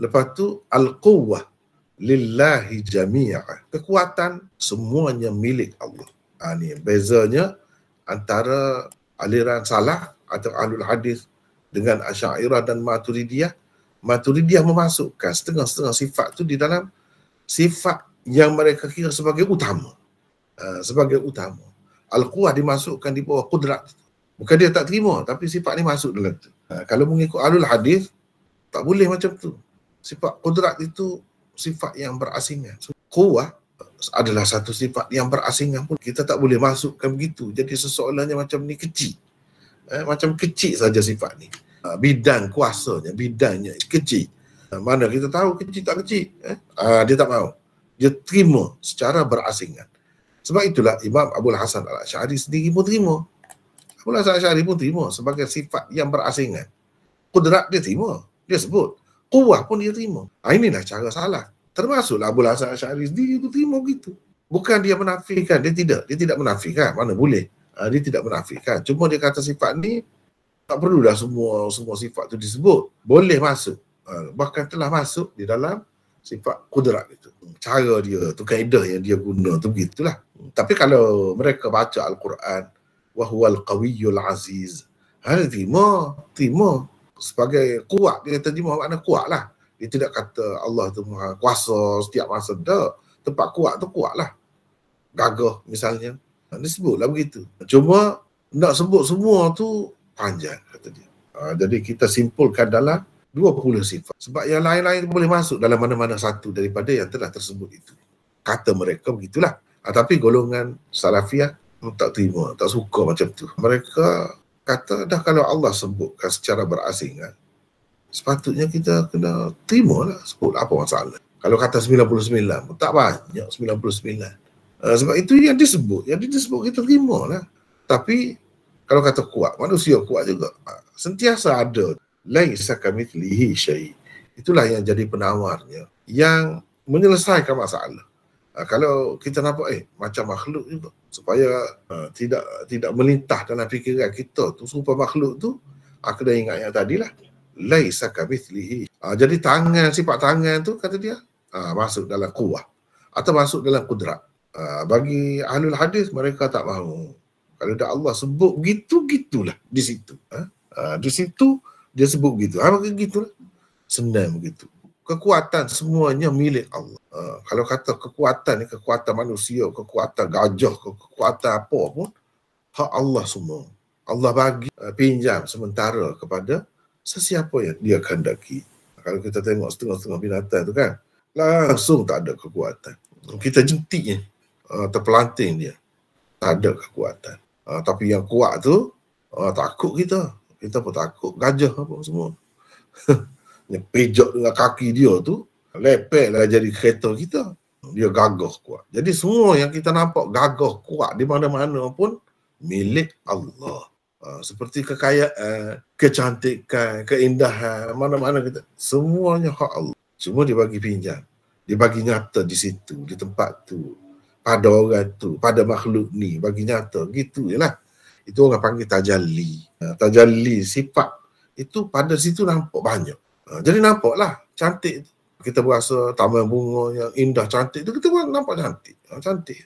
Lepas tu al-quwwah lillahi jami'ah. Kekuatan semuanya milik Allah. Ha, ni bezanya antara aliran salah atau alul hadis dengan Asy'ariyah dan Maturidiyah. Maturidiyah memasukkan setengah-setengah sifat tu di dalam sifat yang mereka kira sebagai utama. Ha, sebagai utama. Al-quwwah dimasukkan di bawah kudrat. Bukan dia tak terima tapi sifat ni masuk dalam tu. Ha, kalau mengikut alul hadis tak boleh macam tu sifat kudrat itu sifat yang berasingan. So, kuah adalah satu sifat yang berasingan pun kita tak boleh masukkan begitu. Jadi seseorangnya macam ni kecil. Eh, macam kecil saja sifat ni. Ah, bidang kuasanya, bidangnya kecil. Ah, mana kita tahu kecil tak kecil. Eh? Ah, dia tak mau. Dia terima secara berasingan. Sebab itulah Imam Abdul Hasan Al-Asyari sendiri pun terima. Abdul Hasan Al-Asyari pun terima sebagai sifat yang berasingan. Kudrat dia terima. Dia sebut kuah pun dia terima. Ah inilah cara salah. Termasuklah Abu Hasan Asy'ari dia pun terima gitu. Bukan dia menafikan, dia tidak, dia tidak menafikan, mana boleh. Uh, dia tidak menafikan. Cuma dia kata sifat ni tak perlu dah semua semua sifat tu disebut. Boleh masuk. Uh, bahkan telah masuk di dalam sifat kudrat itu. Cara dia tu kaedah yang dia guna tu begitulah. Tapi kalau mereka baca Al-Quran Al qawiyul aziz. Ha, terima, terima sebagai kuat dia terjemah makna kuat lah dia tidak kata Allah itu maha kuasa setiap masa tak tempat kuat tu kuat lah gagah misalnya dia sebutlah begitu cuma nak sebut semua tu panjang kata dia ah, jadi kita simpulkan dalam 20 sifat sebab yang lain-lain boleh masuk dalam mana-mana satu daripada yang telah tersebut itu kata mereka begitulah ah, tapi golongan salafiyah tak terima tak suka macam tu mereka kata dah kalau Allah sebutkan secara berasingan sepatutnya kita kena terima lah sebut apa masalah kalau kata 99 tak banyak 99 uh, eh, sebab itu yang disebut yang disebut kita terima lah tapi kalau kata kuat manusia kuat juga sentiasa ada laisa kamithlihi syai itulah yang jadi penawarnya yang menyelesaikan masalah uh, kalau kita nampak eh macam makhluk juga supaya uh, tidak tidak melintah dalam fikiran kita tu serupa makhluk tu aku dah ingat yang tadilah laisa kamithlihi uh, ah, jadi tangan sifat tangan tu kata dia uh, masuk dalam kuah atau masuk dalam kudrat uh, bagi ahlul hadis mereka tak mahu kalau dah Allah sebut gitu-gitulah di situ uh, di situ dia sebut gitu apa uh, gitulah senang begitu kekuatan semuanya milik Allah. Uh, kalau kata kekuatan ni kekuatan manusia, kekuatan gajah, kekuatan apa pun hak Allah semua. Allah bagi uh, pinjam sementara kepada sesiapa yang dia kehendaki. Kalau kita tengok setengah-setengah binatang tu kan, langsung tak ada kekuatan. Kita jentiknya, uh, eh, terpelanting dia, tak ada kekuatan. Uh, tapi yang kuat tu, uh, takut kita. Kita pun takut gajah apa semua. yang pejok dengan kaki dia tu lepek lah jadi kereta kita dia gagah kuat jadi semua yang kita nampak gagah kuat di mana-mana pun milik Allah uh, seperti kekayaan eh, kecantikan keindahan mana-mana kita semuanya hak Allah Semua dia bagi pinjam dia bagi nyata di situ di tempat tu pada orang tu pada makhluk ni bagi nyata gitu jelah itu orang panggil tajalli uh, tajalli sifat itu pada situ nampak banyak Ha, jadi nampaklah cantik kita berasa taman bunga yang indah cantik kita pun nampak cantik ha, cantik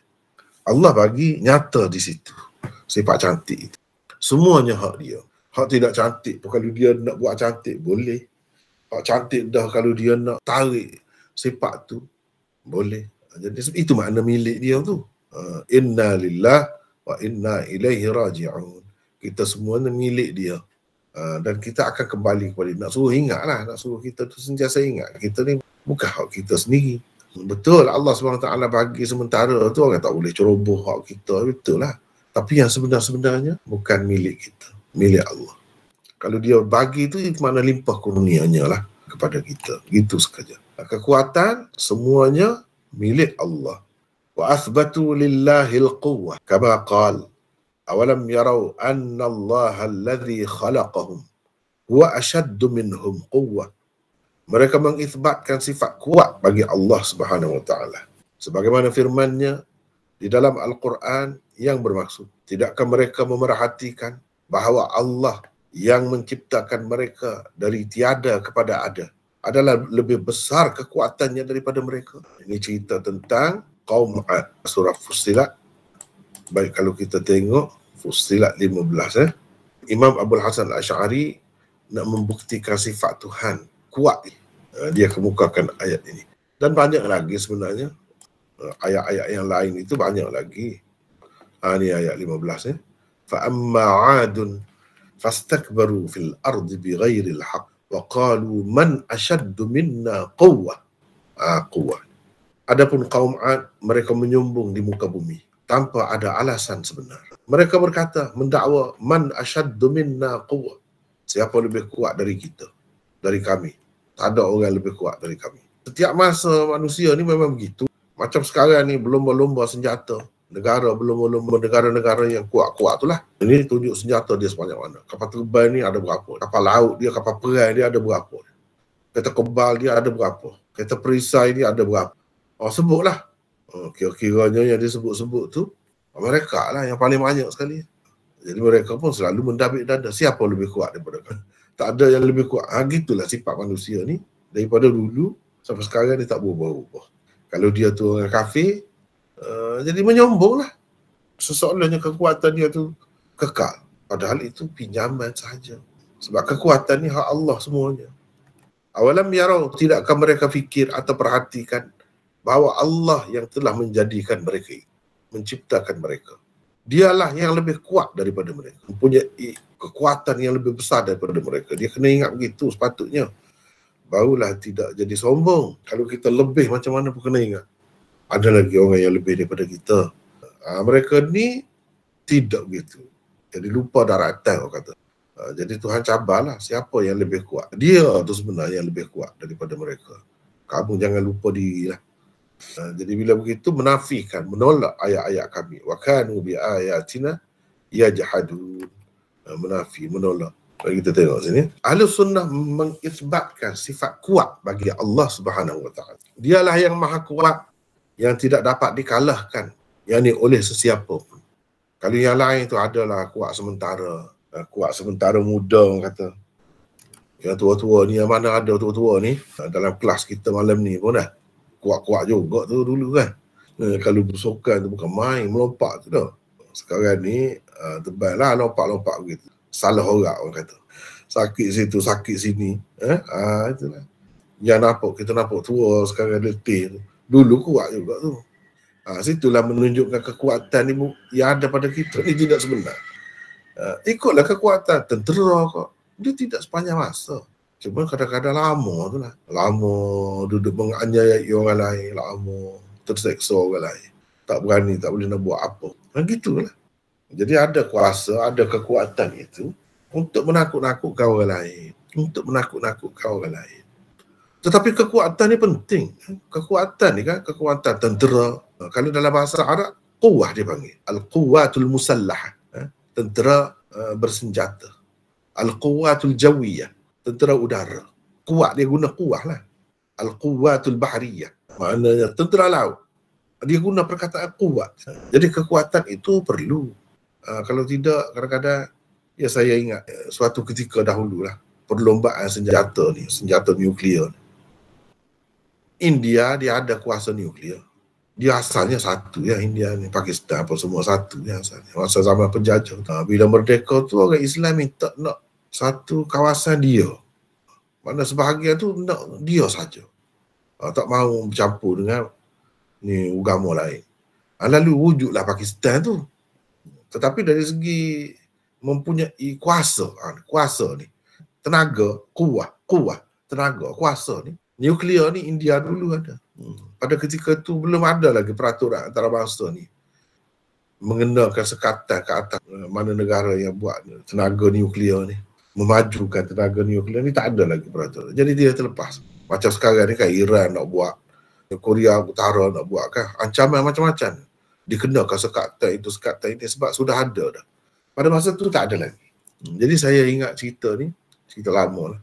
Allah bagi nyata di situ sifat cantik semuanya hak dia hak tidak cantik kalau dia nak buat cantik boleh hak cantik dah kalau dia nak tarik sifat tu boleh ha, jadi itu makna milik dia tu inna lillah wa inna ilaihi raji'un kita semuanya milik dia Ah, dan kita akan kembali kepada dia. Nak suruh lah nak suruh kita tu sentiasa ingat. Kita ni bukan hak kita sendiri. Betul Allah SWT bagi sementara tu orang tak boleh ceroboh hak kita. Betul lah. Tapi yang sebenar-sebenarnya bukan milik kita. Milik Allah. Kalau dia bagi tu, itu mana limpah kurnianya lah kepada kita. Gitu sekaja. Kekuatan semuanya milik Allah. Wa asbatu lillahi al-quwwah. Kama qala awalam yarau anna Allah alladhi khalaqahum huwa ashaddu minhum quwwa mereka mengisbatkan sifat kuat bagi Allah Subhanahu wa taala sebagaimana firman-Nya di dalam Al-Quran yang bermaksud tidakkah mereka memerhatikan bahawa Allah yang menciptakan mereka dari tiada kepada ada adalah lebih besar kekuatannya daripada mereka. Ini cerita tentang kaum Ad, surah Fusilat baik kalau kita tengok Fusilat 15 eh. Imam Abdul Hasan Al-Ash'ari nak membuktikan sifat Tuhan kuat eh, dia kemukakan ayat ini dan banyak lagi sebenarnya eh, ayat-ayat yang lain itu banyak lagi ha, ah, ini ayat 15 eh. fa amma adun fastakbaru fil ardi bighairi haq wa qalu man ashaddu minna quwwah ah adapun kaum ad mereka menyumbung di muka bumi tanpa ada alasan sebenar. Mereka berkata, mendakwa, man asyaddu minna quwa. Siapa lebih kuat dari kita, dari kami. Tak ada orang lebih kuat dari kami. Setiap masa manusia ni memang begitu. Macam sekarang ni, berlomba-lomba senjata. Negara belum berlomba-lomba negara-negara yang kuat-kuat tu lah. Ini tunjuk senjata dia sepanjang mana. Kapal terbang ni ada berapa. Kapal laut dia, kapal perang dia ada berapa. Kereta kebal dia ada berapa. Kereta perisai dia ada berapa. Oh, sebutlah kira-kiranya yang dia sebut-sebut tu mereka lah yang paling banyak sekali jadi mereka pun selalu mendabik dada siapa lebih kuat daripada kan? tak ada yang lebih kuat ha, gitulah sifat manusia ni daripada dulu sampai sekarang dia tak berubah-ubah kalau dia tu orang kafir uh, jadi menyombong lah seseorangnya kekuatan dia tu kekal padahal itu pinjaman saja sebab kekuatan ni hak Allah semuanya awalam yarau tidakkah mereka fikir atau perhatikan bahawa Allah yang telah menjadikan mereka menciptakan mereka dialah yang lebih kuat daripada mereka mempunyai kekuatan yang lebih besar daripada mereka dia kena ingat begitu sepatutnya barulah tidak jadi sombong kalau kita lebih macam mana pun kena ingat ada lagi orang yang lebih daripada kita ha, mereka ni tidak begitu jadi lupa daratan orang kata ha, jadi Tuhan cabarlah siapa yang lebih kuat dia tu sebenarnya yang lebih kuat daripada mereka kamu jangan lupa dirilah Ha, jadi bila begitu menafikan, menolak ayat-ayat kami. Wa kanu bi ayatina yajhadu. Ha, ah, menafi, menolak. Mari kita tengok sini. Ahli sunnah mengisbatkan sifat kuat bagi Allah Subhanahu Wa Dialah yang maha kuat yang tidak dapat dikalahkan yang ni oleh sesiapa pun. Kalau yang lain itu adalah kuat sementara, ah, kuat sementara muda orang kata. Yang tua-tua ni, yang mana ada tua-tua ni dalam kelas kita malam ni pun dah. Kan? kuat-kuat juga tu dulu kan. Eh, kalau bersokan tu bukan main, melompat tu dah. Sekarang ni uh, tebal lah lompat-lompat begitu. Salah orang orang kata. Sakit situ, sakit sini. Eh? Ah, uh, itulah. Yang nampak, kita nampak tua sekarang letih tu. Dulu kuat juga tu. Ah, uh, situlah menunjukkan kekuatan ni yang ada pada kita ini tidak sebenar. Uh, ikutlah kekuatan tentera kok. Dia tidak sepanjang masa. Cuma kadang-kadang lama tu lah. Lama duduk menganyayai orang lain. Lama terseksa orang lain. Tak berani, tak boleh nak buat apa. Dan gitulah. Jadi ada kuasa, ada kekuatan itu untuk menakut-nakutkan orang lain. Untuk menakut-nakutkan orang lain. Tetapi kekuatan ni penting. Kekuatan ni kan, kekuatan tentera. Kalau dalam bahasa Arab, kuah dia panggil. Al-Quwatul Musallah. Eh, tentera eh, bersenjata. Al-Quwatul Jawiyah tentera udara. Kuat dia guna kuah lah. Al-Quwatul Bahriyah. Maknanya tentera laut. Dia guna perkataan kuat. Jadi kekuatan itu perlu. Uh, kalau tidak, kadang-kadang ya saya ingat eh, suatu ketika dahulu lah perlombaan senjata ni, senjata nuklear ni. India dia ada kuasa nuklear. Dia asalnya satu ya India ni, Pakistan apa semua satu ya asalnya. Masa zaman penjajah tu. Ha, bila merdeka tu orang Islam minta nak satu kawasan dia. Mana sebahagian tu nak dia saja. Uh, tak mahu bercampur dengan ni agama lain. Uh, lalu wujudlah Pakistan tu. Tetapi dari segi mempunyai kuasa, uh, kuasa ni, tenaga, kuah, kuah, tenaga, kuasa ni, nuklear ni India dulu ada. Hmm. Pada ketika tu belum ada lagi peraturan antarabangsa ni mengenakan sekatan ke atas eh, mana negara yang buat tenaga nuklear ni memajukan tenaga nuklear ni tak ada lagi peraturan. Jadi dia terlepas. Macam sekarang ni kan Iran nak buat, Korea Utara nak buat kan. Ancaman macam-macam. Dikenakan sekatan itu, sekatan ini sebab sudah ada dah. Pada masa tu tak ada lagi. Hmm, jadi saya ingat cerita ni, cerita lama lah.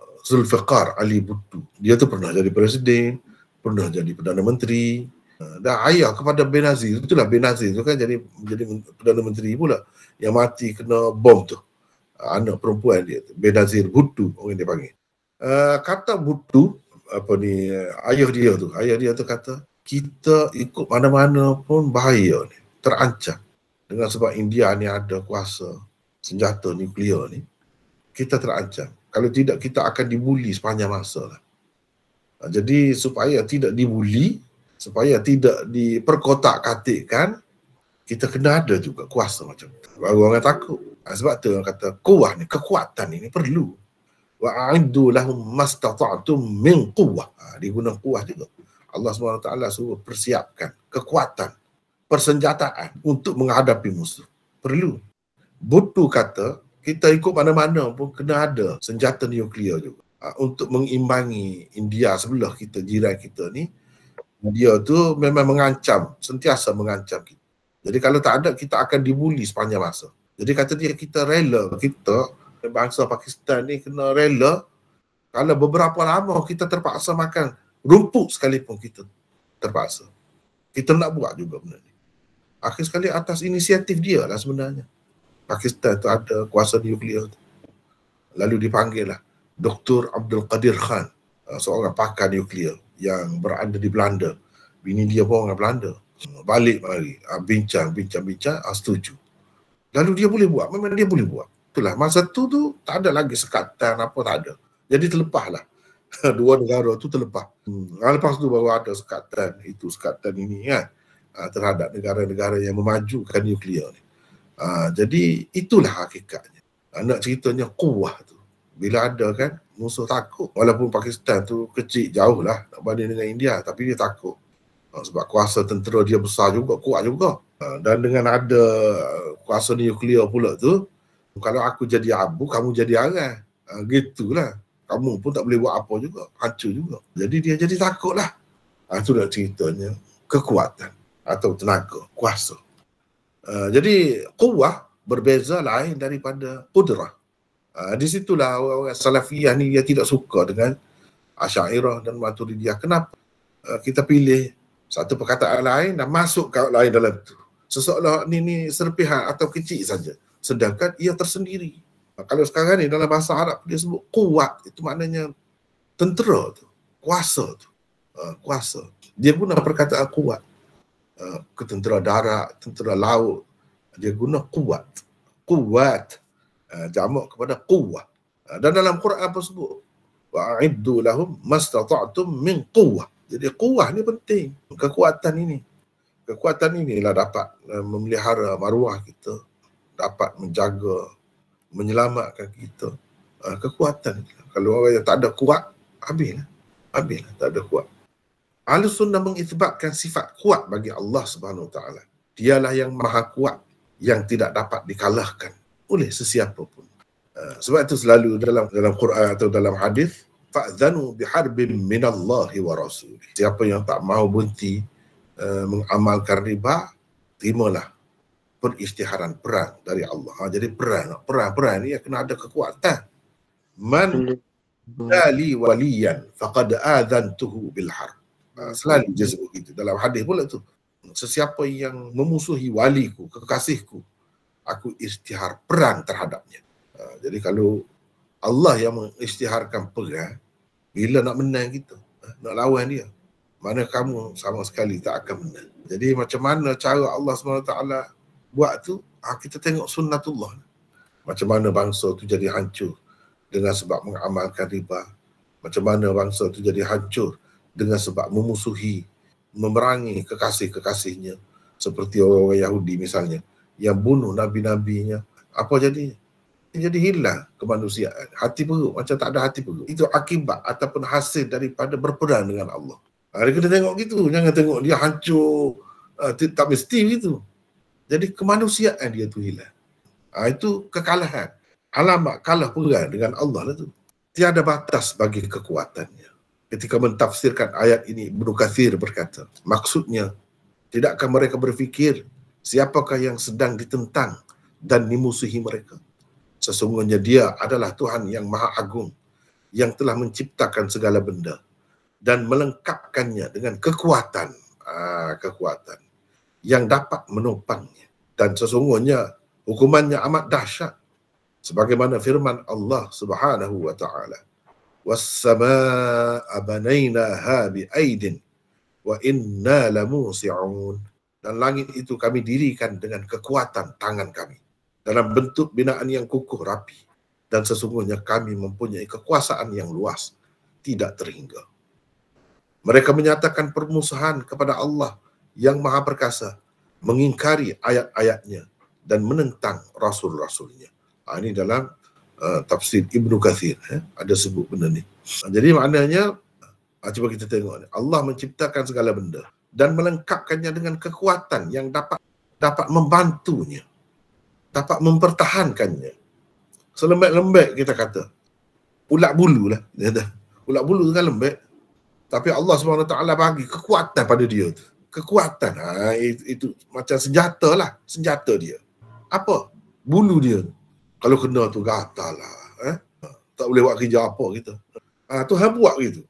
Uh, Zulfiqar Ali Bhutto. Dia tu pernah jadi presiden, pernah jadi Perdana Menteri. Uh, dan ayah kepada Benazir, betul lah Benazir tu kan jadi, jadi Perdana Menteri pula. Yang mati kena bom tu anak perempuan dia Benazir Butu orang dia panggil uh, kata Butu apa ni ayah dia tu ayah dia tu kata kita ikut mana-mana pun bahaya ni terancam dengan sebab India ni ada kuasa senjata nuklear ni kita terancam kalau tidak kita akan dibuli sepanjang masa lah. Ah, jadi supaya tidak dibuli, supaya tidak diperkotak katikkan, kita kena ada juga kuasa macam tu. Baru orang takut. Ah, sebab tu orang kata kuah ni, kekuatan ni, ni perlu. Wa'idu lahum mastata'atum min kuah. Ha, ah, dia guna kuah juga. Allah SWT suruh persiapkan kekuatan, persenjataan untuk menghadapi musuh. Perlu. Butuh kata, kita ikut mana-mana pun kena ada senjata nuklear juga. Ha, untuk mengimbangi India sebelah kita, jiran kita ni, dia tu memang mengancam, sentiasa mengancam kita. Jadi kalau tak ada, kita akan dibuli sepanjang masa. Jadi kata dia kita rela kita bangsa Pakistan ni kena rela kalau beberapa lama kita terpaksa makan rumput sekalipun kita terpaksa. Kita nak buat juga benda ni. Akhir sekali atas inisiatif dia lah sebenarnya. Pakistan tu ada kuasa nuklear tu. Lalu dipanggil lah Dr. Abdul Qadir Khan. Eh, seorang pakar nuklear yang berada di Belanda. Bini dia pun orang Belanda. Balik mari. Ah, bincang, bincang, bincang. Ah, setuju lalu dia boleh buat memang dia boleh buat itulah masa tu tu tak ada lagi sekatan apa tak ada jadi terlepas lah dua negara tu terlepas hmm. Ah, lepas tu baru ada sekatan itu sekatan ini kan ah, terhadap negara-negara yang memajukan nuklear ni ha, jadi itulah hakikatnya nak ceritanya kuah tu bila ada kan musuh takut walaupun Pakistan tu kecil jauh lah nak banding dengan India tapi dia takut sebab kuasa tentera dia besar juga kuat juga Ah, dan dengan ada ah, kuasa nuklear pula tu kalau aku jadi abu kamu jadi arang ha, ah, gitulah kamu pun tak boleh buat apa juga hancur juga jadi dia jadi takutlah ha, tu dah ceritanya kekuatan atau tenaga kuasa uh, jadi kuah berbeza lain daripada kudrah uh, di situlah orang-orang salafiyah ni dia tidak suka dengan asyairah dan maturidiyah kenapa uh, kita pilih satu perkataan lain dan masuk ke lain dalam itu seolah ni ni serpihan atau kecil saja sedangkan ia tersendiri kalau sekarang ni dalam bahasa Arab dia sebut kuat itu maknanya tentera tu kuasa tu uh, kuasa dia guna perkataan kuat uh, ke tentera darat tentera laut dia guna kuat kuat uh, jamak kepada kuat uh, dan dalam Quran pun sebut wa'iddu lahum mastata'tum min quwwah jadi kuah ni penting kekuatan ini kekuatan ini inilah dapat eh, memelihara maruah kita dapat menjaga menyelamatkan kita eh, kekuatan kalau orang yang tak ada kuat habislah habislah tak ada kuat Ahlu sunnah mengisbatkan sifat kuat bagi Allah Subhanahu Wa Dialah yang maha kuat yang tidak dapat dikalahkan oleh sesiapa pun. Eh, sebab itu selalu dalam dalam Quran atau dalam hadis fa'dhanu biharbin minallahi wa rasulih. Siapa yang tak mau berhenti Eh, mengamalkan riba, terimalah peristiharan perang dari Allah. Ha, jadi perang, perang, perang ni kena ada kekuatan. Man hmm. dali waliyan faqad adantuhu bil harb. Ha, selalu je begitu dalam hadis pula tu. Sesiapa yang memusuhi waliku, kekasihku, aku istihar perang terhadapnya. Ha, jadi kalau Allah yang mengisytiharkan perang, bila nak menang kita, ha, nak lawan dia, mana kamu sama sekali tak akan menang. Jadi macam mana cara Allah SWT buat tu, ah, kita tengok sunnatullah. Macam mana bangsa tu jadi hancur dengan sebab mengamalkan riba. Macam mana bangsa tu jadi hancur dengan sebab memusuhi, memerangi kekasih-kekasihnya. Seperti orang-orang Yahudi misalnya, yang bunuh nabi-nabinya. Apa jadinya? jadi hilang kemanusiaan. Hati buruk macam tak ada hati buruk. Itu akibat ataupun hasil daripada berperang dengan Allah. Ada kena tengok gitu. Jangan tengok dia hancur. Uh, tak mesti gitu. Jadi kemanusiaan dia tu hilang. Ha, itu kekalahan. Alamak kalah perang dengan Allah lah tu. Tiada batas bagi kekuatannya. Ketika mentafsirkan ayat ini, Ibn Kathir berkata, maksudnya, tidakkah mereka berfikir siapakah yang sedang ditentang dan dimusuhi mereka? Sesungguhnya dia adalah Tuhan yang maha agung, yang telah menciptakan segala benda dan melengkapkannya dengan kekuatan aa, ah, kekuatan yang dapat menopangnya dan sesungguhnya hukumannya amat dahsyat sebagaimana firman Allah Subhanahu wa taala was-samaa'a banainaha bi'aidin wa inna lamusi'un dan langit itu kami dirikan dengan kekuatan tangan kami dalam bentuk binaan yang kukuh rapi dan sesungguhnya kami mempunyai kekuasaan yang luas tidak terhingga mereka menyatakan permusuhan kepada Allah yang maha perkasa, mengingkari ayat-ayatnya dan menentang rasul-rasulnya. Ha, ini dalam uh, tafsir Ibnu Kathir. Eh? Ada sebut benda ni. Ha, jadi maknanya, ha, cuba kita tengok Allah menciptakan segala benda dan melengkapkannya dengan kekuatan yang dapat dapat membantunya. Dapat mempertahankannya. Selembek-lembek kita kata. Ulat bulu lah. Ulat bulu dengan lembek. Tapi Allah SWT bagi kekuatan pada dia tu. Kekuatan. Ha, itu, itu macam senjata lah. Senjata dia. Apa? Bulu dia. Kalau kena tu gatal lah. Eh? Tak boleh buat kerja apa kita. Ha, Tuhan buat gitu.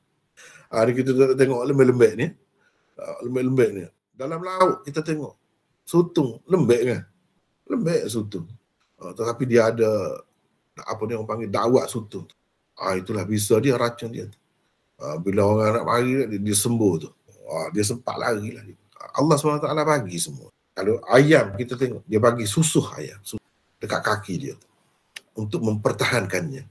Ha, ni kita tengok lembek-lembek ni. Ha, lembek-lembek ni. Dalam laut kita tengok. Sutung. Lembek kan? Lembek sutung. Ha, tetapi dia ada apa ni orang panggil dawat sutung. Ha, itulah bisa dia racun dia tu. Ah, bila orang nak mari dia, dia sembuh tu. Uh, dia sempat lari lah. Allah SWT bagi semua. Kalau ayam kita tengok, dia bagi susu ayam susuh dekat kaki dia tu. Untuk mempertahankannya.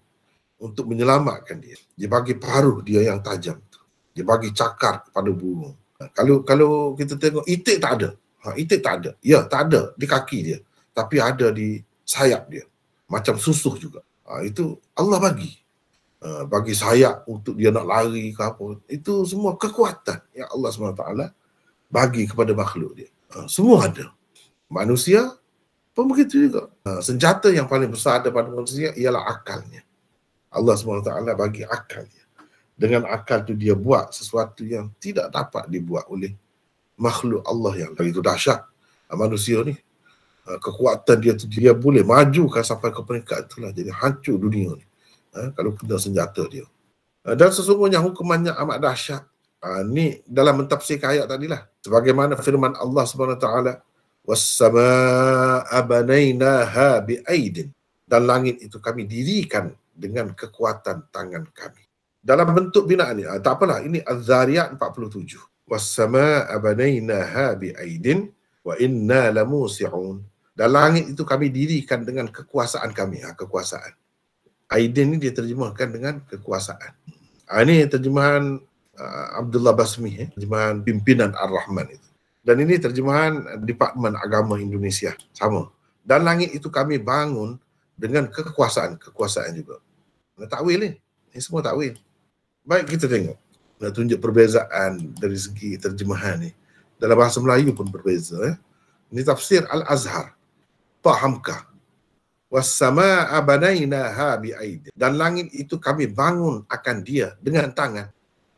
Untuk menyelamatkan dia. Dia bagi paruh dia yang tajam tu. Dia bagi cakar kepada burung. Ah, kalau kalau kita tengok itik tak ada. Ha, itik tak ada. Ya, tak ada di kaki dia. Tapi ada di sayap dia. Macam susuh juga. Ha, itu Allah bagi. Ah, bagi sayap untuk dia nak lari ke apa. Itu semua kekuatan yang Allah SWT bagi kepada makhluk dia. Ah, semua ada. Manusia pun begitu juga. Ah, senjata yang paling besar ada pada manusia ialah akalnya. Allah SWT bagi akalnya. Dengan akal tu dia buat sesuatu yang tidak dapat dibuat oleh makhluk Allah yang begitu dahsyat manusia ni. Kekuatan dia tu dia boleh majukan sampai ke peringkat itulah. Jadi hancur dunia ni eh, kalau kena senjata dia. Ha, dan sesungguhnya hukumannya amat dahsyat. Ini ha, uh, dalam mentafsir ayat tadi lah. Sebagaimana firman Allah SWT, وَالسَّمَاءَ بَنَيْنَاهَا بِأَيْدٍ Dan langit itu kami dirikan dengan kekuatan tangan kami. Dalam bentuk binaan ini, uh, tak apalah, ini Az-Zariyat 47. وَالسَّمَاءَ بَنَيْنَاهَا بِأَيْدٍ وَإِنَّا لَمُوسِعُونَ Dan langit itu kami dirikan dengan kekuasaan kami. Ha, kekuasaan. Aiden ni dia terjemahkan dengan kekuasaan. Ha, ini terjemahan uh, Abdullah Basmi, eh? terjemahan pimpinan Ar-Rahman itu. Dan ini terjemahan Departemen Agama Indonesia. Sama. Dan langit itu kami bangun dengan kekuasaan. Kekuasaan juga. Nah, takwil ni. Ini semua takwil. Baik kita tengok. Nak tunjuk perbezaan dari segi terjemahan ni. Dalam bahasa Melayu pun berbeza. Eh? Ini tafsir Al-Azhar. Pak Hamka wassamaa banainaha biaid dan langit itu kami bangun akan dia dengan tangan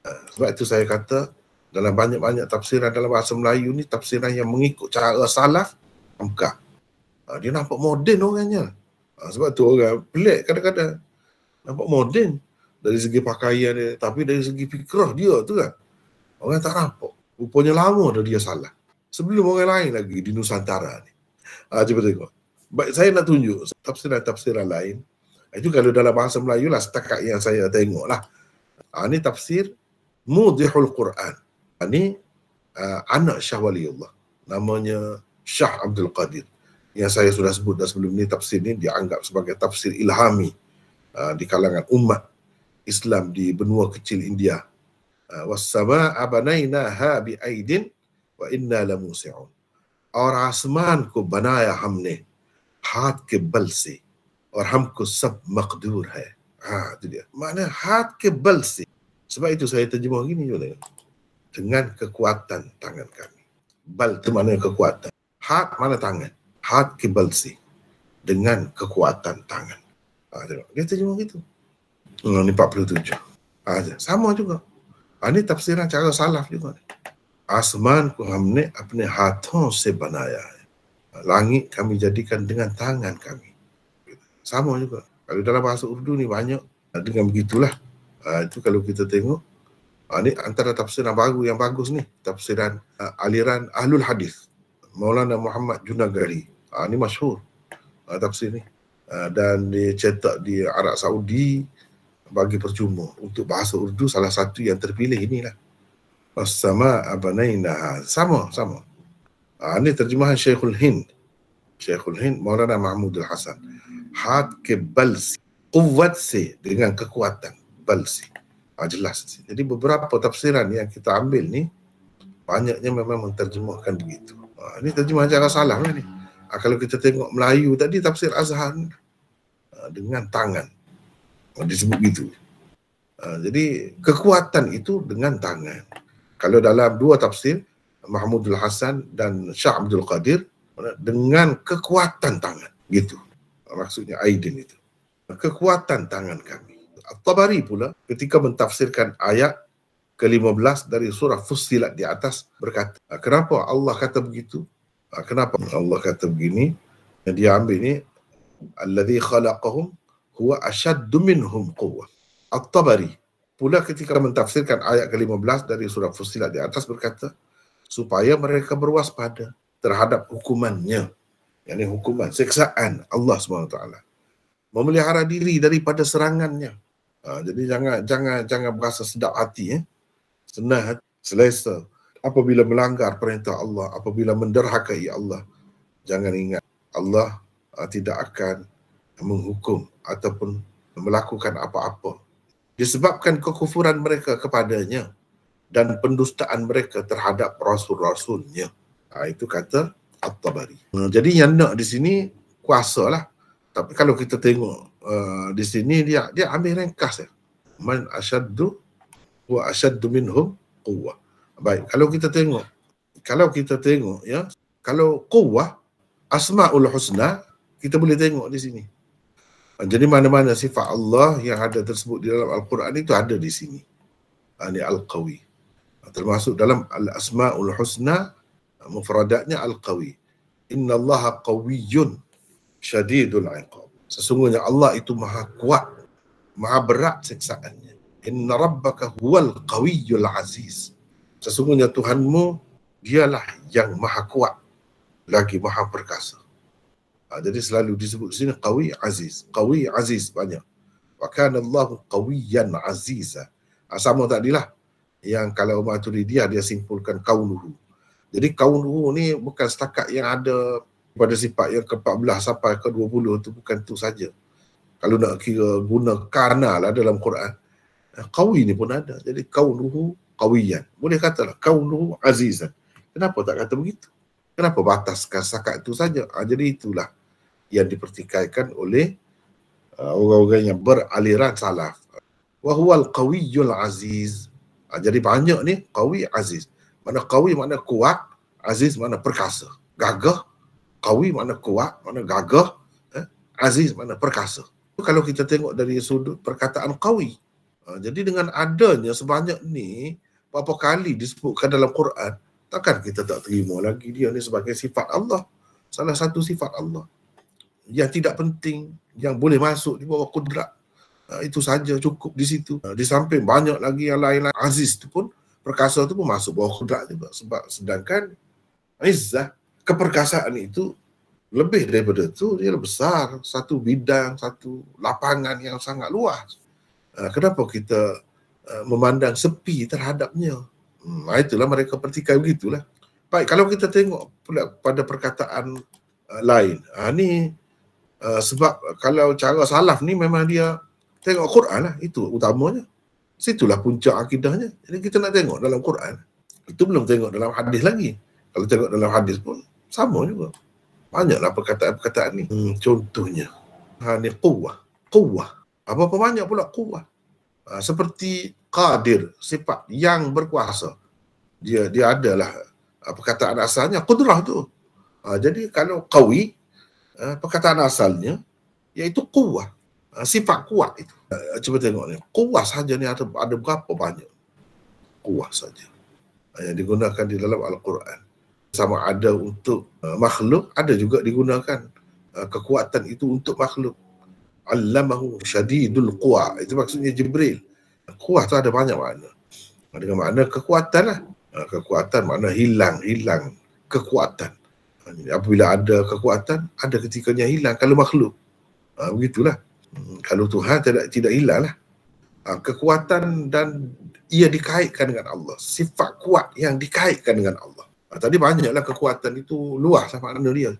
eh, sebab itu saya kata dalam banyak-banyak tafsiran dalam bahasa Melayu ni tafsiran yang mengikut cara salaf nampak eh, dia nampak moden orangnya eh, sebab tu orang pelik kadang-kadang nampak moden dari segi pakaian dia tapi dari segi fikrah dia tu kan orang tak nampak rupanya lama dah dia salah sebelum orang lain lagi di Nusantara ni ha, cuba tengok Baik, saya nak tunjuk tafsiran-tafsiran lain. Ah, itu kalau dalam bahasa Melayu lah setakat yang saya tengok lah. Ha, ah, ini tafsir Mudihul Quran. Ha, ah, ini uh, anak Syah Waliullah. Namanya Syah Abdul Qadir. Yang saya sudah sebut dah sebelum ini tafsir ini dianggap sebagai tafsir ilhami uh, di kalangan umat Islam di benua kecil India. Wassama abanaina ha bi aidin wa inna lamusi'un. Orasman ku banaya hamne. ہاتھ کے بل سے اور ہم کو سب مقدور ہے ہاں ہاتھ کے بل سے سب itu saya terjemah gini juga dengan dengan kekuatan tangan kami bal itu mana kekuatan hat mana tangan hat kebal sih dengan kekuatan tangan ada ha, kita terjemah gitu ini 47 ada sama juga ini ha, tafsiran cara salaf juga asman ku hamne apne hathon se banaya hai langit kami jadikan dengan tangan kami. Sama juga. Kalau dalam bahasa Urdu ni banyak dengan begitulah. Uh, itu kalau kita tengok uh, ni antara tafsiran baru yang bagus ni tafsiran uh, aliran Ahlul Hadis Maulana Muhammad Junagari. Uh, ini masyhur uh, tafsir ni. Uh, dan dicetak di Arab Saudi bagi percuma untuk bahasa Urdu salah satu yang terpilih inilah. Sama abanainah. Sama, sama. Uh, ini terjemahan Syekhul Hind. Syekhul Hind, Maulana Mahmudul Hasan. Had ke balsi. Kuwat si dengan kekuatan. Balsi. Uh, jelas. Jadi beberapa tafsiran yang kita ambil ni, banyaknya memang menterjemahkan begitu. Uh, ini terjemahan jangan salah lah ni. Uh, kalau kita tengok Melayu tadi, tafsir Azhar ni, uh, dengan tangan. Uh, disebut begitu. Uh, jadi kekuatan itu dengan tangan. Kalau dalam dua tafsir, Mahmudul Hasan dan Syah Abdul Qadir dengan kekuatan tangan gitu maksudnya Aidin itu kekuatan tangan kami At-Tabari pula ketika mentafsirkan ayat ke-15 dari surah Fussilat di atas berkata ah, kenapa Allah kata begitu ah, kenapa Allah kata begini yang dia ambil ni alladhi khalaqahum huwa ashaddu minhum quwwa At-Tabari pula ketika mentafsirkan ayat ke-15 dari surah Fussilat di atas berkata supaya mereka berwaspada terhadap hukumannya. Yang ini hukuman, seksaan Allah SWT. Memelihara diri daripada serangannya. Ha, jadi jangan jangan jangan berasa sedap hati. Eh? Senang selesa. Apabila melanggar perintah Allah, apabila menderhakai Allah, jangan ingat Allah ha, tidak akan menghukum ataupun melakukan apa-apa. Disebabkan kekufuran mereka kepadanya dan pendustaan mereka terhadap rasul-rasulnya. Ha, itu kata At-Tabari. Hmm, jadi yang nak di sini kuasa lah. Tapi kalau kita tengok uh, di sini dia dia ambil ringkas ya. Man asyaddu wa asyaddu minhum quwwa. Baik, kalau kita tengok kalau kita tengok ya, kalau quwwah Asmaul Husna kita boleh tengok di sini. Ha, jadi mana-mana sifat Allah yang ada tersebut di dalam Al-Quran itu ada di sini. Ini Al-Qawi termasuk dalam al-asmaul husna mufradatnya al-qawi inna Allah qawiyyun syadidul iqab sesungguhnya Allah itu maha kuat maha berat siksaannya inna rabbaka huwal qawiyul aziz sesungguhnya Tuhanmu dialah yang maha kuat lagi maha perkasa ha, jadi selalu disebut sini qawi aziz qawi aziz banyak wa kana Allah qawiyyan aziza ha, sama tadilah yang kalau Maturidiyah dia simpulkan kaunuhu. Jadi kaunuhu ni bukan setakat yang ada pada sifat yang ke-14 sampai ke-20 tu bukan tu saja. Kalau nak kira guna karna lah dalam Quran. Eh, kawi ni pun ada. Jadi kaunuhu kawiyan. Boleh katalah kaunuhu azizan. Kenapa tak kata begitu? Kenapa bataskan setakat tu saja? Ha, jadi itulah yang dipertikaikan oleh uh, orang-orang yang beraliran salaf. al qawiyul aziz. Ha, jadi banyak ni kawi aziz. Mana kawi mana kuat, aziz mana perkasa. Gagah, kawi mana kuat, mana gagah, eh? aziz mana perkasa. Itu kalau kita tengok dari sudut perkataan kawi. Ha, jadi dengan adanya sebanyak ni, berapa kali disebutkan dalam Quran, takkan kita tak terima lagi dia ni sebagai sifat Allah. Salah satu sifat Allah. Yang tidak penting, yang boleh masuk di bawah kudrat. Ah, itu saja cukup di situ. Ah, di samping banyak lagi yang lain-lain. Aziz itu pun, perkasa itu pun masuk bawah kudrat juga. Sebab sedangkan Izzah, keperkasaan itu lebih daripada itu, dia besar. Satu bidang, satu lapangan yang sangat luas. Ah, kenapa kita memandang sepi terhadapnya? Nah hmm, itulah mereka pertikai begitulah. Baik, kalau kita tengok pula pada perkataan lain. Ini sebab kalau cara salaf ni memang dia tengok Quran lah itu utamanya situlah puncak akidahnya jadi kita nak tengok dalam Quran itu belum tengok dalam hadis lagi kalau tengok dalam hadis pun sama juga banyaklah perkataan-perkataan ni hmm, contohnya ha, ni kuwah kuwah apa-apa banyak pula kuwah ha, seperti qadir sifat yang berkuasa dia dia adalah ha, perkataan asalnya kudrah tu ha, jadi kalau kawi ha, perkataan asalnya iaitu kuwah ha, sifat kuat itu Eh, cuba tengok ni. Kuah saja ni ada, ada berapa banyak? Kuah saja. Eh, yang digunakan di dalam Al-Quran. Sama ada untuk uh, makhluk, ada juga digunakan uh, kekuatan itu untuk makhluk. Allamahu syadidul kuah. Itu maksudnya Jibril. Kuah tu ada banyak makna. Dengan makna kekuatan lah. Uh, kekuatan makna hilang, hilang. Kekuatan. Apabila ada kekuatan, ada ketikanya hilang. Kalau makhluk. Uh, begitulah. Hmm, kalau Tuhan tidak tidak hilang lah. Ah, kekuatan dan ia dikaitkan dengan Allah. Sifat kuat yang dikaitkan dengan Allah. Ah, tadi banyaklah kekuatan itu luah lah sama anda dia.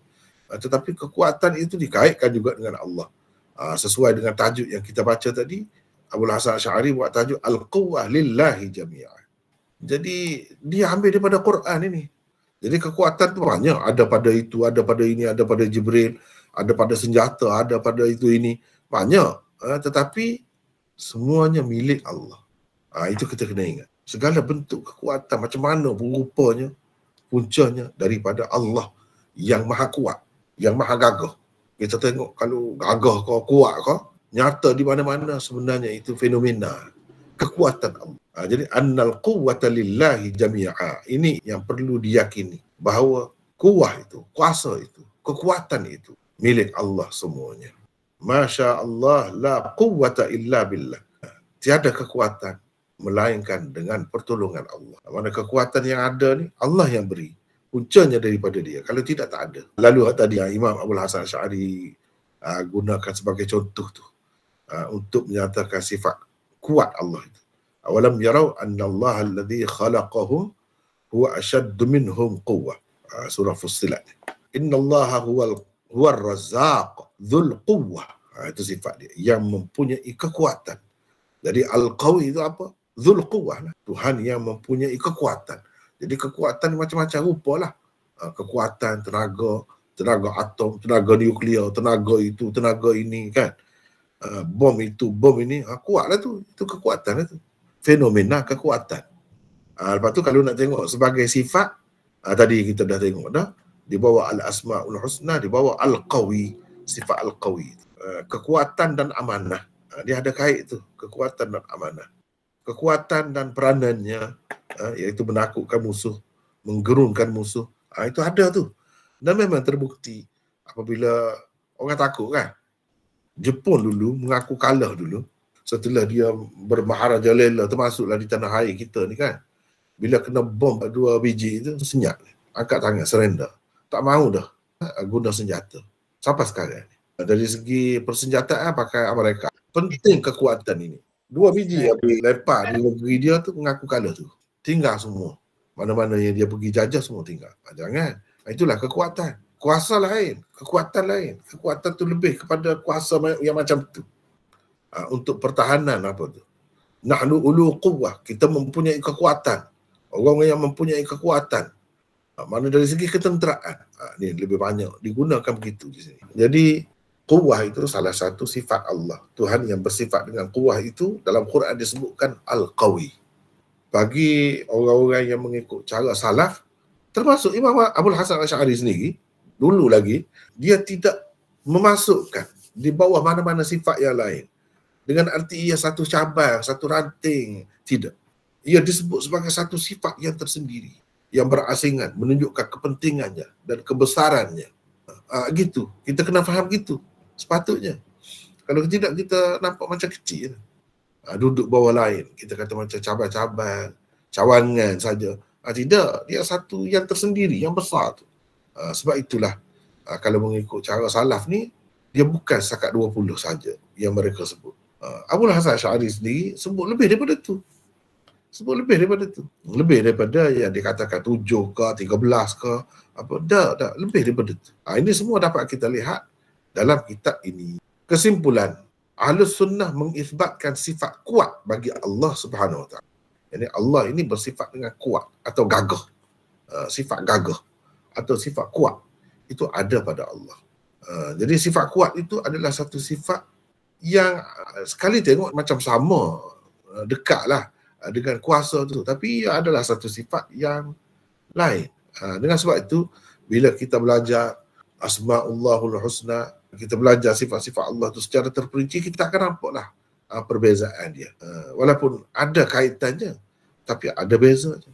Ah, tetapi kekuatan itu dikaitkan juga dengan Allah. sesuai dengan tajuk yang kita baca tadi. Abu Hasan Syari buat tajuk Al-Quwah Lillahi Jami'ah. Jadi dia ambil daripada Quran ini. Jadi kekuatan tu banyak. Ada pada itu, ada pada ini, ada pada Jibril. Ada pada senjata, ada pada itu ini banyak uh, tetapi semuanya milik Allah. Ha, itu kita kena ingat. Segala bentuk kekuatan macam mana rupanya puncanya daripada Allah yang maha kuat, yang maha gagah. Kita tengok kalau gagah kau, kuat kau, nyata di mana-mana sebenarnya itu fenomena kekuatan Allah. Ha, jadi annal quwwata lillahi jami'a. Ini yang perlu diyakini bahawa kuah itu, kuasa itu, kekuatan itu milik Allah semuanya. Masya Allah la quwwata illa billah. Tiada kekuatan melainkan dengan pertolongan Allah. Mana kekuatan yang ada ni Allah yang beri. Puncanya daripada dia. Kalau tidak tak ada. Lalu tadi yang ah, Imam Abu Hasan Syari uh, gunakan sebagai contoh tu uh, untuk menyatakan sifat kuat Allah itu. Awalam yarau anna Allah alladhi khalaqahum huwa ashaddu minhum quwwah. surah Fussilat. Inna Allah huwa huwa razzaq dhul quwwah ha, itu sifat dia yang mempunyai kekuatan jadi al qawi itu apa dhul quwwah lah. Tuhan yang mempunyai kekuatan jadi kekuatan macam-macam lah. Ha, kekuatan tenaga tenaga atom tenaga nuklear tenaga itu tenaga ini kan ha, bom itu bom ini kuat lah tu itu kekuatan itu lah fenomena kekuatan lepas tu kalau nak tengok sebagai sifat tadi kita dah tengok dah di bawah al-asmaul husna di bawah al-qawi sifat al-qawi itu. Eh, kekuatan dan amanah eh, dia ada kait tu kekuatan dan amanah kekuatan dan peranannya eh, iaitu menakutkan musuh menggerunkan musuh ah, itu ada tu dan memang terbukti apabila orang takut kan Jepun dulu mengaku kalah dulu setelah dia bermaharaja lela termasuklah di tanah air kita ni kan bila kena bom dua biji itu senyap angkat tangan serenda tak mau dah guna senjata siapa sekarang Dari segi persenjataan ah, pakai Amerika. Ah, Penting kekuatan ini. Dua biji yang lepak di negeri dia tu mengaku kalah tu. Tinggal semua. Mana-mana yang dia pergi jajah semua tinggal. Ah, jangan. Itulah kekuatan. Kuasa lain. Kekuatan lain. Kekuatan tu lebih kepada kuasa yang macam tu. untuk pertahanan apa tu. Nahnu ulu kuwah. Kita mempunyai kekuatan. Orang yang mempunyai kekuatan. Ah, mana dari segi ketenteraan ah, ah, ni lebih banyak digunakan begitu di sini jadi kuah itu salah satu sifat Allah Tuhan yang bersifat dengan kuah itu dalam Quran disebutkan al-qawi bagi orang-orang yang mengikut cara salaf termasuk Imam Abdul Hasan Asy'ari sendiri dulu lagi dia tidak memasukkan di bawah mana-mana sifat yang lain dengan arti ia satu cabang, satu ranting, tidak. Ia disebut sebagai satu sifat yang tersendiri yang berasingan menunjukkan kepentingannya dan kebesarannya uh, gitu kita kena faham gitu sepatutnya kalau tidak kita nampak macam kecil uh, duduk bawah lain kita kata macam cabar cabang cawangan saja uh, tidak dia satu yang tersendiri yang besar tu uh, sebab itulah uh, kalau mengikut cara salaf ni dia bukan setakat 20 saja yang mereka sebut uh, Abu Hasan Syari sendiri sebut lebih daripada tu sebut lebih daripada itu. Lebih daripada yang dikatakan tujuh ke, tiga belas ke, apa, dah, dah, lebih daripada itu. Ha, ini semua dapat kita lihat dalam kitab ini. Kesimpulan, Ahlus Sunnah mengisbatkan sifat kuat bagi Allah Subhanahu Wa Taala. Jadi Allah ini bersifat dengan kuat atau gagah. Ha, sifat gagah atau sifat kuat itu ada pada Allah. Ha, jadi sifat kuat itu adalah satu sifat yang ha, sekali tengok macam sama uh, dekatlah lah Uh, dengan kuasa tu tapi ia adalah satu sifat yang lain uh, dengan sebab itu bila kita belajar asmaullahul husna kita belajar sifat-sifat Allah tu secara terperinci kita akan nampaklah uh, perbezaan dia walaupun ada kaitannya tapi ada bezanya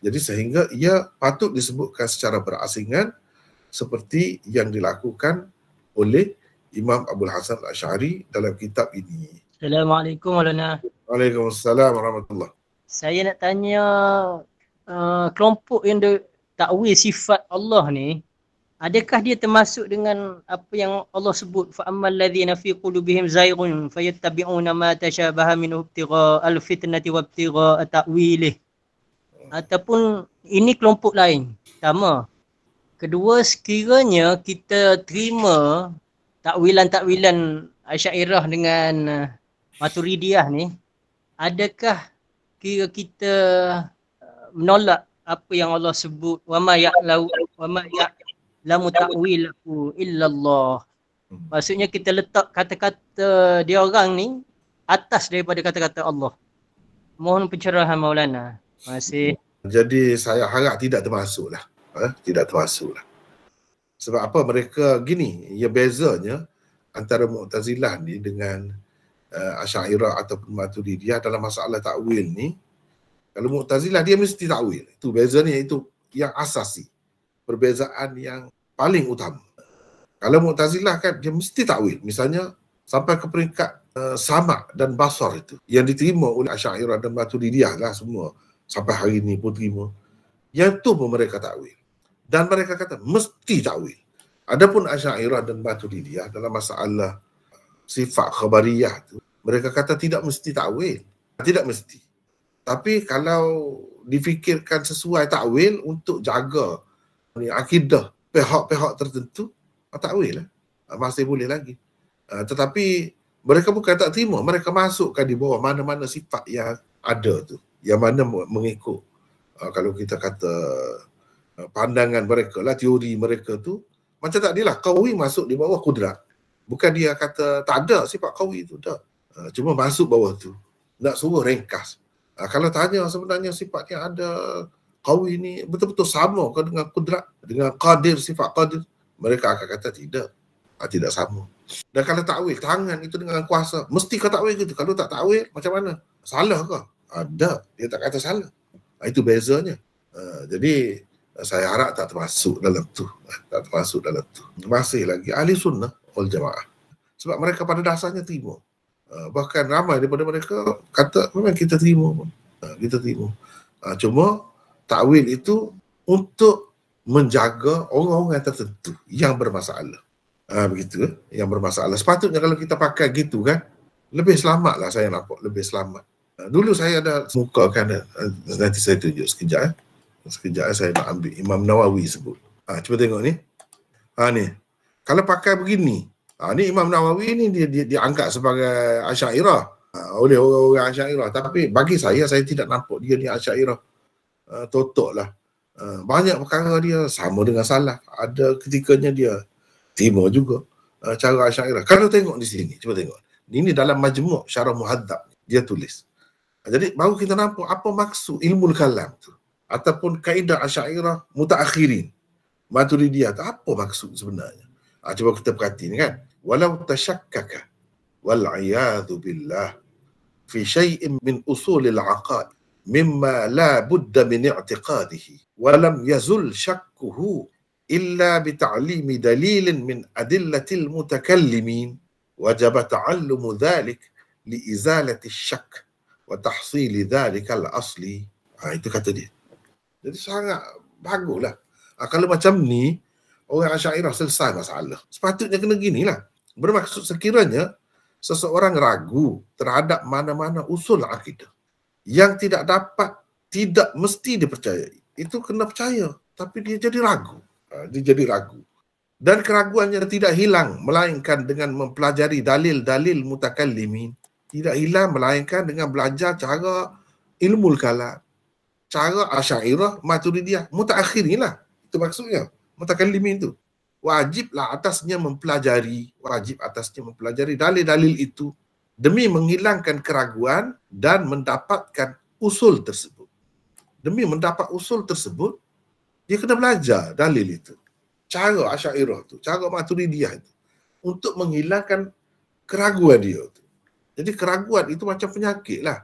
jadi sehingga ia patut disebutkan secara berasingan seperti yang dilakukan oleh Imam Abdul Hasan Al-Ash'ari dalam kitab ini. Assalamualaikum Maulana. Waalaikumsalam warahmatullahi. Saya nak tanya uh, kelompok yang takwil sifat Allah ni adakah dia termasuk dengan apa yang Allah sebut fa ammal ladzina fi qulubihim zayghun fayattabi'una ma tashabaha min ibtigha al fitnati wa ibtigha ta'wilih ataupun ini kelompok lain pertama kedua sekiranya kita terima takwilan-takwilan Asyairah dengan Maturidiyah ni adakah kira kita uh, menolak apa yang Allah sebut wama ya'lau wama ya lamu ta'wilahu illallah hmm. maksudnya kita letak kata-kata dia orang ni atas daripada kata-kata Allah mohon pencerahan maulana masih jadi saya harap tidak termasuklah eh? Ha? tidak termasuklah sebab apa mereka gini ya bezanya antara mu'tazilah ni dengan uh, Asyairah ataupun Maturidiyah dalam masalah takwil ni kalau Mu'tazilah dia mesti takwil. Itu bezanya itu yang asasi. Perbezaan yang paling utama. Kalau Mu'tazilah kan dia mesti takwil. Misalnya sampai ke peringkat uh, eh, sama dan basar itu yang diterima oleh Asyairah dan Maturidiyah lah semua sampai hari ini pun terima. Yang tu pun mereka takwil. Dan mereka kata mesti takwil. Adapun Asyairah dan Maturidiyah dalam masalah sifat khabariyah itu. Mereka kata tidak mesti takwil. Tidak mesti. Tapi kalau difikirkan sesuai takwil untuk jaga ni, akidah pihak-pihak tertentu, ah, takwil lah. Ah, masih boleh lagi. Ah, tetapi mereka bukan tak terima. Mereka masukkan di bawah mana-mana sifat yang ada tu. Yang mana mengikut. kalau kita kata pandangan mereka lah, teori mereka tu. Macam tak dia lah, kawi masuk di bawah kudrat. Bukan dia kata tak ada sifat kawi tu. Tak. Ah, cuma masuk bawah tu nak semua ringkas uh, kalau tanya sebenarnya sifat yang ada kau ini betul-betul sama ke dengan kudrat dengan qadir sifat qadir mereka akan kata tidak uh, tidak sama dan kalau takwil tangan itu dengan kuasa mesti kau takwil gitu kalau tak takwil macam mana salah ke ada uh, dia tak kata salah uh, itu bezanya uh, jadi saya harap tak termasuk dalam tu tak termasuk dalam tu masih lagi ahli sunnah wal jamaah sebab mereka pada dasarnya timur. Eh, bahkan ramai daripada mereka kata memang kita terima pun. Eh, kita terima. Eh, cuma takwil itu untuk menjaga orang-orang tertentu yang bermasalah. Ah begitu yang bermasalah. Sepatutnya kalau kita pakai gitu kan lebih selamat lah saya nampak lebih selamat. dulu saya ada muka kan nanti saya tunjuk sekejap eh. Sekejap eh, saya nak ambil Imam Nawawi sebut. Ah cuba tengok ni. Ah ni. Kalau pakai begini, Ha, ni Imam Nawawi ni dia, dia, dia sebagai Asyairah ha, oleh orang-orang Asyairah. Tapi bagi saya, saya tidak nampak dia ni Asyairah. Uh, totok lah. Uh, banyak perkara dia sama dengan salah. Ada ketikanya dia timur juga uh, cara Asyairah. Kalau tengok di sini, cuba tengok. Ini dalam majmuk syarah muhaddab. Dia tulis. Jadi baru kita nampak apa maksud ilmu kalam tu. Ataupun kaedah Asyairah mutaakhirin. Maturidiyah tu. Apa maksud sebenarnya? Cuba kita perhati ni kan. Walau tashakkaka wal a'yadhu billah fi syai'in min usulil aqad mimma la budda min i'tiqadihi wa lam yazul syakkuhu إلا بتعليم دليل من أدلة المتكلمين وجب تعلم ذلك لإزالة الشك وتحصيل ذلك الأصل ha, itu kata dia jadi sangat bagus lah kalau macam ni orang Asyairah selesai masalah. Sepatutnya kena lah. Bermaksud sekiranya seseorang ragu terhadap mana-mana usul akidah yang tidak dapat, tidak mesti dipercayai. Itu kena percaya. Tapi dia jadi ragu. Ha, dia jadi ragu. Dan keraguannya tidak hilang melainkan dengan mempelajari dalil-dalil mutakallimin. Tidak hilang melainkan dengan belajar cara ilmu kalam. Cara asyairah maturidiyah. Mutakhirilah. Itu maksudnya mutakallimin itu wajiblah atasnya mempelajari wajib atasnya mempelajari dalil-dalil itu demi menghilangkan keraguan dan mendapatkan usul tersebut demi mendapat usul tersebut dia kena belajar dalil itu cara asyairah tu cara maturidiyah itu untuk menghilangkan keraguan dia tu jadi keraguan itu macam penyakit lah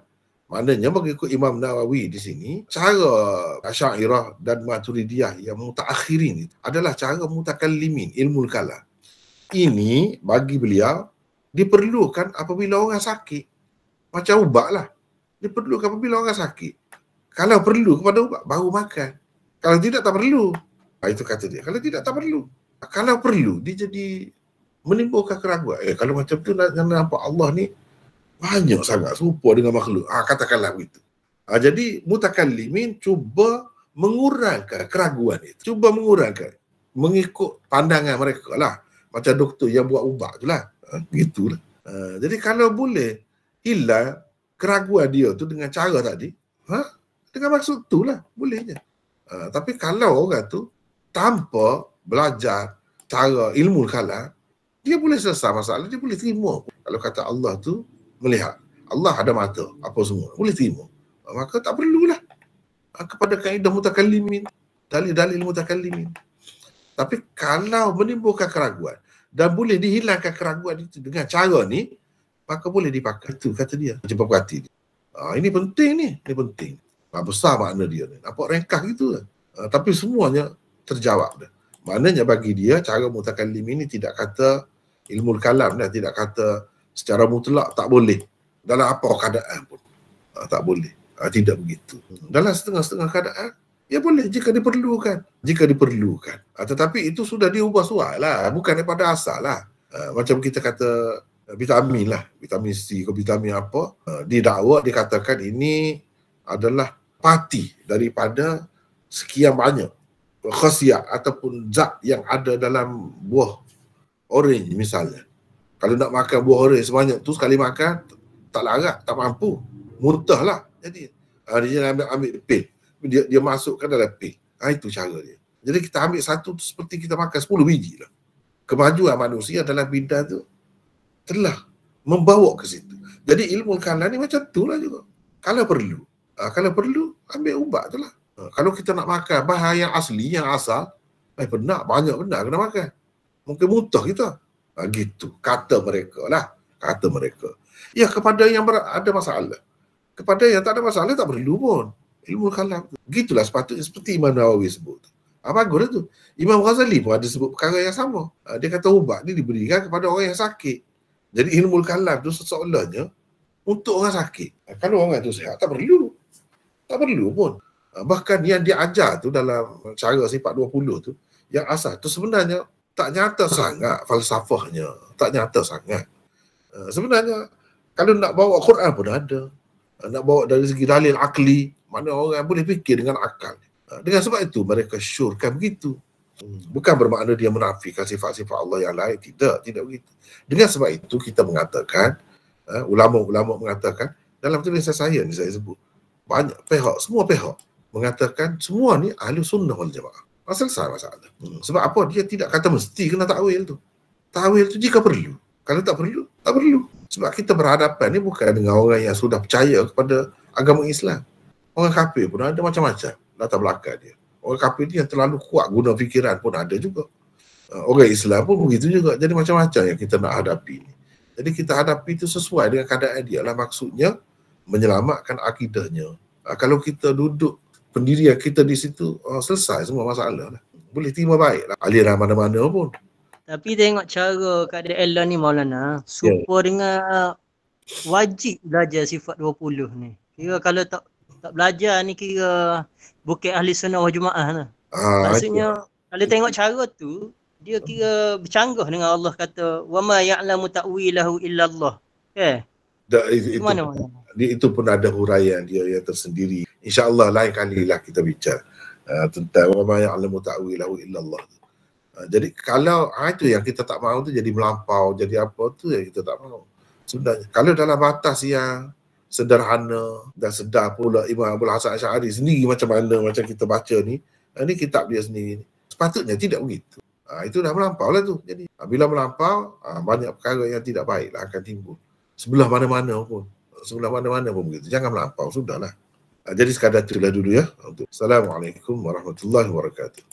Maknanya mengikut Imam Nawawi di sini, cara Asyairah dan Maturidiyah yang mutakhirin itu adalah cara mutakallimin, ilmu kala. Ini bagi beliau diperlukan apabila orang sakit. Macam ubat lah. Diperlukan apabila orang sakit. Kalau perlu kepada ubat, baru makan. Kalau tidak, tak perlu. Nah, itu kata dia. Kalau tidak, tak perlu. Kalau perlu, dia jadi menimbulkan keraguan. Eh, kalau macam tu, nak, nak nampak Allah ni banyak sangat serupa dengan makhluk. Ha, katakanlah begitu. Ha, jadi mutakallimin cuba mengurangkan keraguan itu. Cuba mengurangkan. Mengikut pandangan mereka lah. Macam doktor yang buat ubat tu lah. Ha, gitulah. Ha, jadi kalau boleh hilang keraguan dia tu dengan cara tadi. Ha? Dengan maksud tu lah. Bolehnya. Ha, tapi kalau orang tu tanpa belajar cara ilmu kalah, dia boleh selesai masalah, dia boleh terima. Kalau kata Allah tu, melihat. Allah ada mata apa semua. Boleh terima. Maka tak perlulah ah, kepada kaedah mutakallimin. Dalil-dalil mutakallimin. Tapi kalau menimbulkan keraguan dan boleh dihilangkan keraguan itu dengan cara ni, maka boleh dipakai. Itu kata dia. Macam berhati ni. Ah, ini penting ni. Ini penting. Nah, besar makna dia ni. Nampak rengkah gitu lah. Ah, tapi semuanya terjawab dah. Maknanya bagi dia cara mutakallim ini tidak kata ilmu kalam dah. Tidak kata secara mutlak tak boleh dalam apa keadaan pun ha, tak boleh ha, tidak begitu hmm. dalam setengah-setengah keadaan ya boleh jika diperlukan jika diperlukan ha, tetapi itu sudah diubah suai lah bukan daripada asal lah ha, macam kita kata vitamin lah vitamin C ke vitamin apa ha, didakwa dikatakan ini adalah pati daripada sekian banyak khasiat ataupun zat yang ada dalam buah orange misalnya kalau nak makan buah orange sebanyak tu sekali makan tak larat, tak mampu. Muntahlah jadi. Hari ah, dia ambil ambil pil. Dia dia masukkan dalam pil. Ha, itu cara dia. Jadi kita ambil satu tu seperti kita makan 10 biji lah. Kemajuan manusia dalam bidang tu telah membawa ke situ. Jadi ilmu kalan ni macam tu lah juga. Kalau perlu, ha, kalau perlu ambil ubat tu lah. Ha, kalau kita nak makan bahan yang asli, yang asal, eh benar, banyak benar kena makan. Mungkin muntah kita. Gitu. Ha, gitu. Kata mereka lah. Kata mereka. Ya, kepada yang ada masalah. Kepada yang tak ada masalah, tak perlu pun. Ilmu kalam. Gitulah sepatutnya. Seperti Imam Nawawi sebut. Apa ah, guru tu? Imam Ghazali pun ada sebut perkara yang sama. Ha, dia kata ubat ni diberikan kepada orang yang sakit. Jadi ilmu kalam tu seolahnya untuk orang sakit. Ha, kalau orang tu sehat, tak perlu. Tak perlu pun. Ha, bahkan yang dia ajar tu dalam cara sifat 20 tu, yang asal tu sebenarnya tak nyata sangat falsafahnya. Tak nyata sangat. Uh, sebenarnya, kalau nak bawa Quran pun ada. Uh, nak bawa dari segi dalil akli, mana orang yang boleh fikir dengan akal. Uh, dengan sebab itu, mereka syurkan begitu. Hmm. Bukan bermakna dia menafikan sifat-sifat Allah yang lain. Tidak, tidak begitu. Dengan sebab itu, kita mengatakan, uh, ulama-ulama mengatakan, dalam tulisan saya ni saya sebut, banyak pihak, semua pihak, mengatakan semua ni ahli sunnah wal jamaah selesai masalah. Hmm. Sebab apa? Dia tidak kata mesti kena tawil tu. Tawil tu jika perlu. Kalau tak perlu, tak perlu. Sebab kita berhadapan ni bukan dengan orang yang sudah percaya kepada agama Islam. Orang kafir pun ada macam-macam latar belakang dia. Orang kafir dia yang terlalu kuat guna fikiran pun ada juga. Uh, orang Islam pun begitu juga. Jadi macam-macam yang kita nak hadapi ni. Jadi kita hadapi itu sesuai dengan keadaan dia lah. Maksudnya, menyelamatkan akidahnya. Uh, kalau kita duduk pendirian kita di situ oh, selesai semua masalah lah. Boleh terima baik lah aliran mana-mana pun. Tapi tengok cara kata Allah ni Maulana, ah, super yeah. dengan ah, wajib belajar sifat 20 ni. Kira kalau tak tak belajar ni kira bukan ahli sunnah wal jumaah lah. Ha, Maksudnya itu. kalau tengok cara tu dia kira bercanggah dengan Allah kata wama ya'lamu ta'wilahu illallah. Eh. Da, itu, mana, mana. Dia, itu pun ada huraian dia yang tersendiri. InsyaAllah lain kali lah kita bincang uh, tentang wa ma ya'lamu ta'wilahu illallah. Uh, jadi kalau ha, itu yang kita tak mahu tu jadi melampau, jadi apa tu yang kita tak mahu. Sebenarnya kalau dalam batas yang sederhana dan sedar pula Imam Abdul Hasan Asy'ari sendiri macam mana macam kita baca ni, uh, ni kitab dia sendiri. Ni. Sepatutnya tidak begitu. Ha, itu dah melampau lah tu. Jadi ah, bila melampau, ha, banyak perkara yang tidak baik lah akan timbul sebelah mana-mana pun sebelah mana-mana pun begitu jangan melampau sudahlah jadi sekadar itulah dulu ya assalamualaikum warahmatullahi wabarakatuh